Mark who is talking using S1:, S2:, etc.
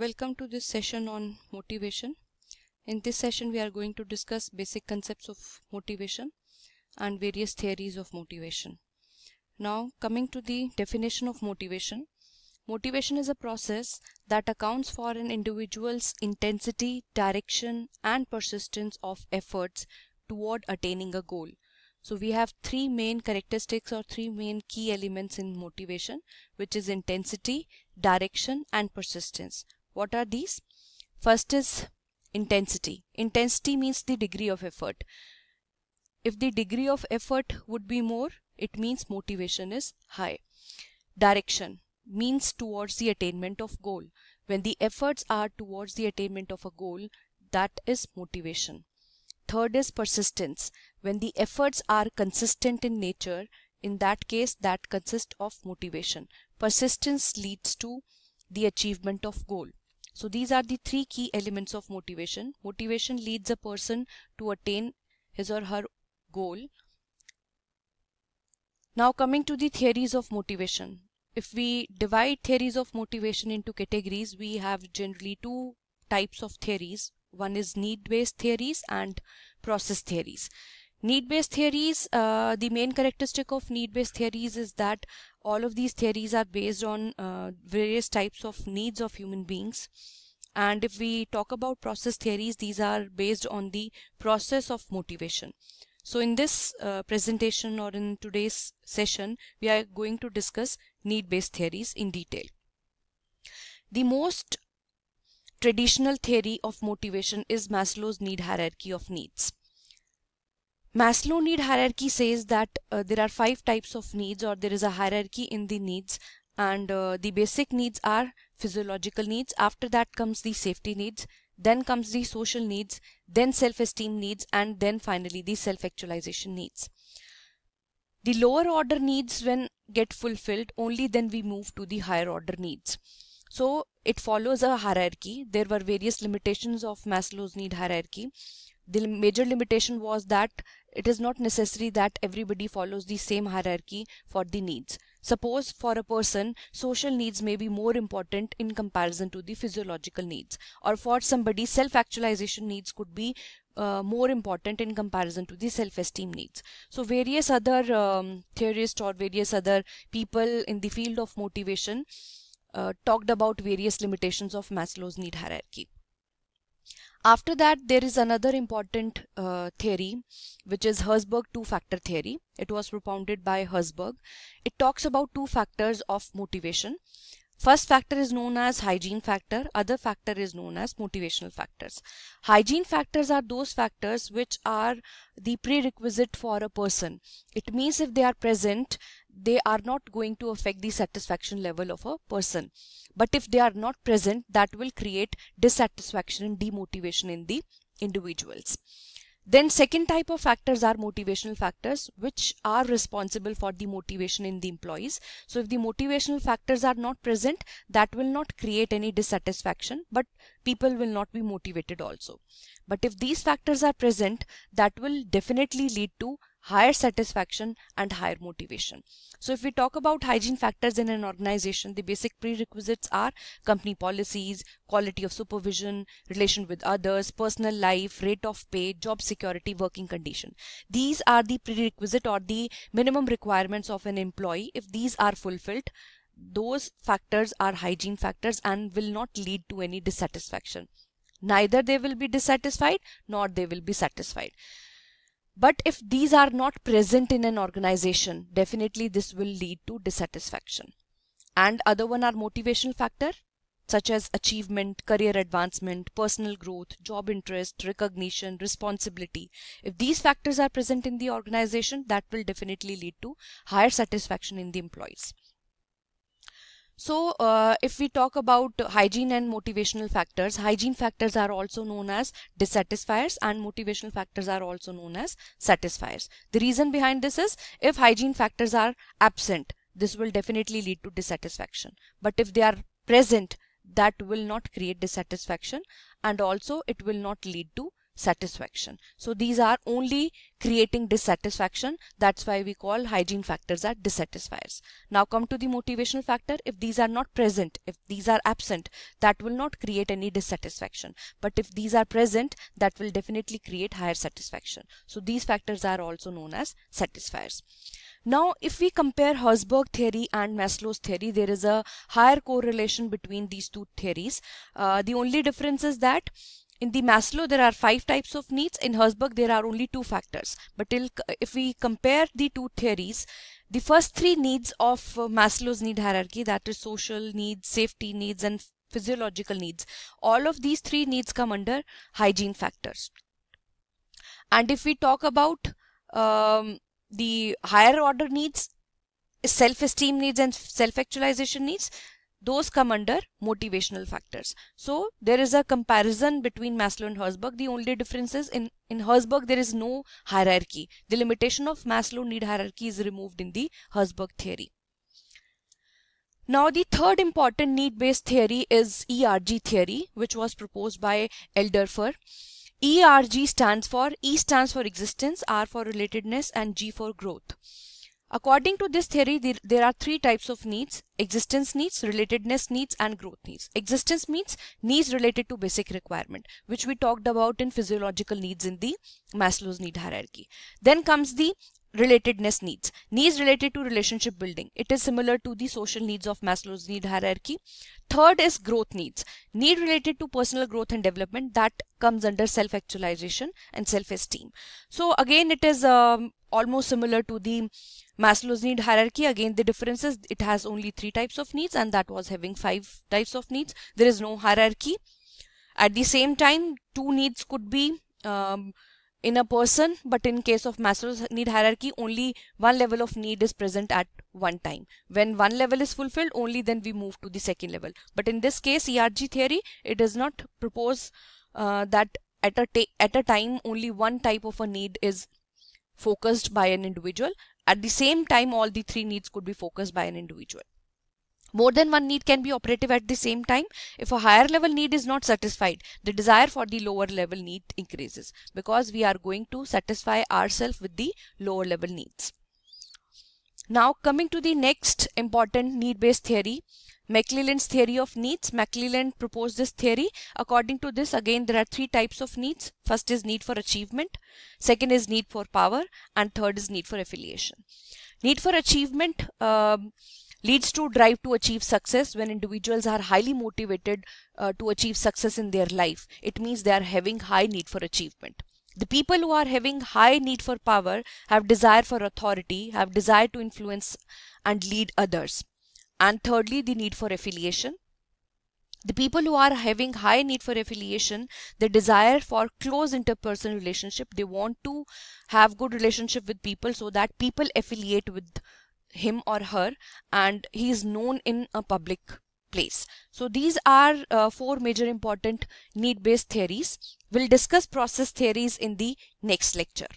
S1: Welcome to this session on motivation. In this session we are going to discuss basic concepts of motivation and various theories of motivation. Now coming to the definition of motivation. Motivation is a process that accounts for an individual's intensity, direction and persistence of efforts toward attaining a goal. So we have three main characteristics or three main key elements in motivation which is intensity, direction and persistence. What are these? First is intensity. Intensity means the degree of effort. If the degree of effort would be more, it means motivation is high. Direction means towards the attainment of goal. When the efforts are towards the attainment of a goal, that is motivation. Third is persistence. When the efforts are consistent in nature, in that case, that consists of motivation. Persistence leads to the achievement of goal. So these are the three key elements of motivation. Motivation leads a person to attain his or her goal. Now coming to the theories of motivation. If we divide theories of motivation into categories, we have generally two types of theories. One is need-based theories and process theories. Need-based theories, uh, the main characteristic of need-based theories is that all of these theories are based on uh, various types of needs of human beings. And if we talk about process theories, these are based on the process of motivation. So in this uh, presentation or in today's session, we are going to discuss need-based theories in detail. The most traditional theory of motivation is Maslow's need hierarchy of needs. Maslow need hierarchy says that uh, there are five types of needs or there is a hierarchy in the needs and uh, the basic needs are physiological needs after that comes the safety needs then comes the social needs then self-esteem needs and then finally the self-actualization needs the lower order needs when get fulfilled only then we move to the higher order needs so it follows a hierarchy there were various limitations of maslow's need hierarchy the major limitation was that it is not necessary that everybody follows the same hierarchy for the needs. Suppose for a person, social needs may be more important in comparison to the physiological needs. Or for somebody, self-actualization needs could be uh, more important in comparison to the self-esteem needs. So various other um, theorists or various other people in the field of motivation uh, talked about various limitations of Maslow's need hierarchy. After that, there is another important uh, theory, which is Herzberg two-factor theory. It was propounded by Herzberg. It talks about two factors of motivation. First factor is known as hygiene factor, other factor is known as motivational factors. Hygiene factors are those factors which are the prerequisite for a person. It means if they are present, they are not going to affect the satisfaction level of a person. But if they are not present, that will create dissatisfaction and demotivation in the individuals. Then second type of factors are motivational factors, which are responsible for the motivation in the employees. So if the motivational factors are not present, that will not create any dissatisfaction, but people will not be motivated also. But if these factors are present, that will definitely lead to higher satisfaction and higher motivation. So if we talk about hygiene factors in an organization, the basic prerequisites are company policies, quality of supervision, relation with others, personal life, rate of pay, job security, working condition. These are the prerequisite or the minimum requirements of an employee. If these are fulfilled, those factors are hygiene factors and will not lead to any dissatisfaction. Neither they will be dissatisfied nor they will be satisfied. But if these are not present in an organization, definitely this will lead to dissatisfaction. And other one are motivational factor, such as achievement, career advancement, personal growth, job interest, recognition, responsibility. If these factors are present in the organization, that will definitely lead to higher satisfaction in the employees. So uh, if we talk about hygiene and motivational factors, hygiene factors are also known as dissatisfiers and motivational factors are also known as satisfiers. The reason behind this is if hygiene factors are absent, this will definitely lead to dissatisfaction. But if they are present, that will not create dissatisfaction and also it will not lead to satisfaction. So these are only creating dissatisfaction. That's why we call hygiene factors as dissatisfiers. Now come to the motivational factor. If these are not present, if these are absent, that will not create any dissatisfaction. But if these are present, that will definitely create higher satisfaction. So these factors are also known as satisfiers. Now, if we compare Herzberg theory and Maslow's theory, there is a higher correlation between these two theories. Uh, the only difference is that in the Maslow, there are five types of needs. In Herzberg, there are only two factors. But if we compare the two theories, the first three needs of uh, Maslow's need hierarchy, that is social needs, safety needs, and physiological needs, all of these three needs come under hygiene factors. And if we talk about um, the higher order needs, self-esteem needs and self-actualization needs, those come under motivational factors. So there is a comparison between Maslow and Herzberg. The only difference is in, in Herzberg there is no hierarchy. The limitation of Maslow need hierarchy is removed in the Herzberg theory. Now the third important need-based theory is ERG theory which was proposed by Elderfer. ERG stands for, E stands for existence, R for relatedness and G for growth. According to this theory, there, are three types of needs, existence needs, relatedness needs and growth needs. Existence means needs related to basic requirement, which we talked about in physiological needs in the Maslow's need hierarchy. Then comes the relatedness needs. Needs related to relationship building. It is similar to the social needs of Maslow's need hierarchy. Third is growth needs. Need related to personal growth and development that comes under self-actualization and self-esteem. So again, it is um, almost similar to the Maslow's need hierarchy. Again, the difference is it has only three types of needs and that was having five types of needs. There is no hierarchy. At the same time, two needs could be um, in a person, but in case of Maslow's need hierarchy, only one level of need is present at one time. When one level is fulfilled, only then we move to the second level. But in this case, ERG theory, it does not propose uh, that at a, at a time only one type of a need is focused by an individual. At the same time, all the three needs could be focused by an individual. More than one need can be operative at the same time. If a higher level need is not satisfied, the desire for the lower level need increases because we are going to satisfy ourselves with the lower level needs. Now coming to the next important need-based theory, McClelland's theory of needs. McClelland proposed this theory. According to this, again, there are three types of needs. First is need for achievement. Second is need for power. And third is need for affiliation. Need for achievement. Um, leads to drive to achieve success when individuals are highly motivated uh, to achieve success in their life it means they are having high need for achievement the people who are having high need for power have desire for authority have desire to influence and lead others and thirdly the need for affiliation the people who are having high need for affiliation they desire for close interpersonal relationship they want to have good relationship with people so that people affiliate with him or her and he is known in a public place. So these are uh, four major important need-based theories. We'll discuss process theories in the next lecture.